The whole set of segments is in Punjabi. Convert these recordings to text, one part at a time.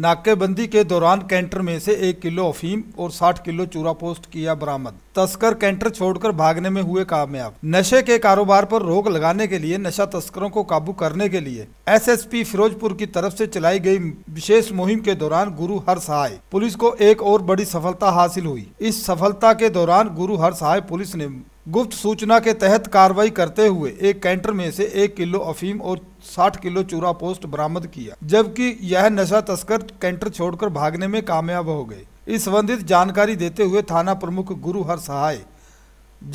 नाकेबंदी के दौरान कैंटर में से एक किलो अफीम और साठ किलो चूरा पोस्ट किया बरामद तस्कर कैंटर छोड़कर भागने में हुए कामयाब नशे के कारोबार पर रोक लगाने के लिए नशा तस्करों को काबू करने के लिए एसएसपी फिरोजपुर की तरफ से चलाई गई विशेष मुहिम के दौरान गुरु हर सहाय पुलिस को एक और बड़ी सफलता हासिल हुई इस सफलता के दौरान गुरु हर सहाय पुलिस ने गुप्त सूचना के तहत कार्रवाई करते हुए एक कैंटर में से एक किलो अफीम और 60 किलो चूरा पोस्ट बरामद किया जबकि यह नशा तस्कर कैंटर छोड़कर भागने में कामयाब हो गए इस संबंधित जानकारी देते हुए थाना प्रमुख गुरु हर सहाय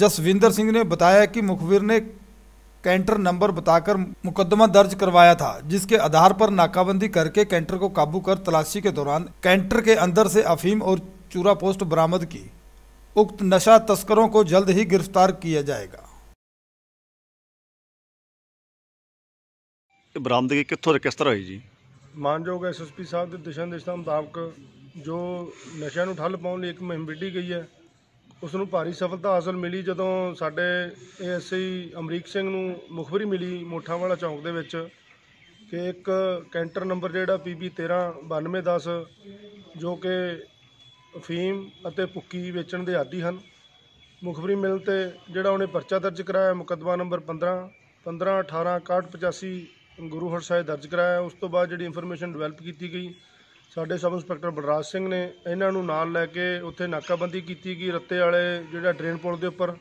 जसविंदर सिंह ने बताया कि मुखबिर ने कैंटर नंबर बताकर मुकदमा दर्ज करवाया था जिसके आधार पर नाकाबंदी करके कैंटर को काबू कर तलाशी के दौरान कैंटर के अंदर से अफीम और चूरा पोस्ट बरामद की उक्त नशा तस्करों को जल्द ही गिरफ्तार किया जाएगा ਬਰਾਮਦਗੀ ਕਿੱਥੋਂ ਤੇ ਕਿਸ ਤਰ੍ਹਾਂ ਹੋਈ ਜੀ ਮਾਨਯੋਗ ਐਸਐਸਪੀ ਸਾਹਿਬ ਦੇ ਦਿਸ਼ਾ ਨਿਰਦੇਸ਼ਾਂ ਮੁਤਾਬਕ ਜੋ ਨਸ਼ਿਆਂ ਨੂੰ ਠੱਲ ਪਾਉਣ ਲਈ ਇੱਕ ਮਹਿੰਮ ਵਿੱਢੀ ਗਈ ਹੈ ਉਸ ਨੂੰ ਭਾਰੀ ਸਫਲਤਾ ਹਾਸਲ ਮਿਲੀ ਜਦੋਂ ਸਾਡੇ ਐਸਆਈ ਅਮਰੀਕ ਸਿੰਘ ਨੂੰ ਮੁਖਬਰੀ ਮਿਲੀ ਮੋਠਾਵਾਲਾ ਚੌਂਕ ਦੇ ਵਿੱਚ ਕਿ ਇੱਕ ਕੈਂਟਰ ਨੰਬਰ ਜਿਹੜਾ 13 9210 ਜੋ ਕਿ ਅਫੀਮ ਅਤੇ ਪੁੱਕੀ ਵੇਚਣ ਦੇ ਆਦੀ ਹਨ ਮੁਖਬਰੀ ਮਿਲ ਤੇ ਜਿਹੜਾ ਉਹਨੇ ਪਰਚਾ ਦਰਜ ਕਰਾਇਆ ਮੁਕਦਮਾ ਨੰਬਰ 15 15 18 61 85 ਗੁਰੂ ਸਾਹਿਬ ਦਰਜ ਕਰਾਇਆ ਉਸ ਤੋਂ ਬਾਅਦ ਜਿਹੜੀ ਇਨਫੋਰਮੇਸ਼ਨ ਡਿਵੈਲਪ ਕੀਤੀ ਗਈ ਸਾਡੇ ਸਬ ਇੰਸਪੈਕਟਰ ਬਲਰਾਜ ਸਿੰਘ ਨੇ ਇਹਨਾਂ ਨੂੰ ਨਾਲ ਲੈ ਕੇ ਉੱਥੇ ਨਾਕਾਬੰਦੀ ਕੀਤੀ ਗਈ ਰੱਤੇ ਵਾਲੇ ਜਿਹੜਾ ਡਰੇਨ ਪੁਲ ਦੇ ਉੱਪਰ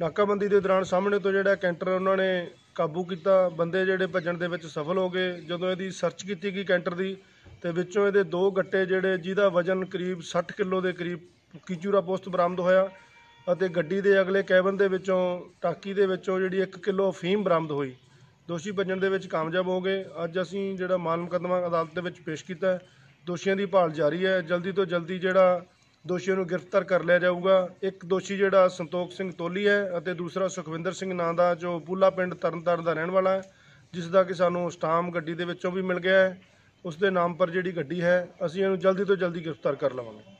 ਨਾਕਾਬੰਦੀ ਦੇ ਦੌਰਾਨ ਸਾਹਮਣੇ ਤੋਂ ਜਿਹੜਾ ਕੈਂਟਰ ਉਹਨਾਂ ਨੇ ਕਾਬੂ ਕੀਤਾ ਬੰਦੇ ਜਿਹੜੇ ਭੱਜਣ ਦੇ ਵਿੱਚ ਸਫਲ ਹੋ ਗਏ ਜਦੋਂ ਇਹਦੀ ਸਰਚ ਕੀਤੀ ਗਈ ਕੈਂਟਰ ਦੀ ਤੇ ਵਿੱਚੋਂ ਇਹਦੇ ਦੋ ਗੱਟੇ ਜਿਹੜੇ ਜਿਹਦਾ ਵਜ਼ਨ ਕਰੀਬ 60 ਕਿਲੋ ਦੇ ਕਰੀਬ ਕਿਚੂਰਾ ਪੋਸਤ ਬਰਾਮਦ ਹੋਇਆ ਅਤੇ ਗੱਡੀ ਦੇ ਅਗਲੇ ਕੈਬਨ ਦੇ ਵਿੱਚੋਂ ਟਾਕੀ ਦੇ ਵਿੱਚੋਂ ਜਿਹੜੀ 1 ਕਿਲੋ ਫੀਮ ਬਰਾਮਦ ਹੋਈ ਦੋਸ਼ੀ ਭੱਜਣ ਦੇ ਵਿੱਚ ਕਾਮਯਾਬ ਹੋ ਗਏ ਅੱਜ ਅਸੀਂ ਜਿਹੜਾ ਮਾਨ ਮੁਕਦਮਾ ਅਦਾਲਤ ਦੇ ਵਿੱਚ ਪੇਸ਼ ਕੀਤਾ ਦੋਸ਼ੀਆਂ ਦੀ ਭਾਲ ਜਾਰੀ ਹੈ ਜਲਦੀ ਤੋਂ ਜਲਦੀ ਜਿਹੜਾ ਦੋਸ਼ੀਆਂ ਨੂੰ ਗ੍ਰਿਫਤਾਰ ਕਰ ਲਿਆ ਜਾਊਗਾ ਇੱਕ ਦੋਸ਼ੀ ਜਿਹੜਾ ਸੰਤੋਖ ਸਿੰਘ ਤੋਲੀ ਹੈ ਅਤੇ ਦੂਸਰਾ ਸੁਖਵਿੰਦਰ ਸਿੰਘ ਨਾਂ ਦਾ ਜੋ ਪੂਲਾ ਪਿੰਡ ਤਰਨਤਾਰਨ ਦਾ ਰਹਿਣ ਵਾਲਾ ਹੈ ਜਿਸ ਦਾ ਕਿ ਸਾਨੂੰ ਸਟਾਮ ਗੱਡੀ ਦੇ ਵਿੱਚੋਂ ਵੀ ਮਿਲ ਗਿਆ ਹੈ ਉਸ ਦੇ ਨਾਮ ਪਰ ਜਿਹੜੀ ਗੱਡੀ ਹੈ ਅਸੀਂ ਇਹਨੂੰ ਜਲਦੀ ਤੋਂ ਜਲਦੀ ਗ੍ਰਿਫਤਾਰ ਕਰ ਲਵਾਂਗੇ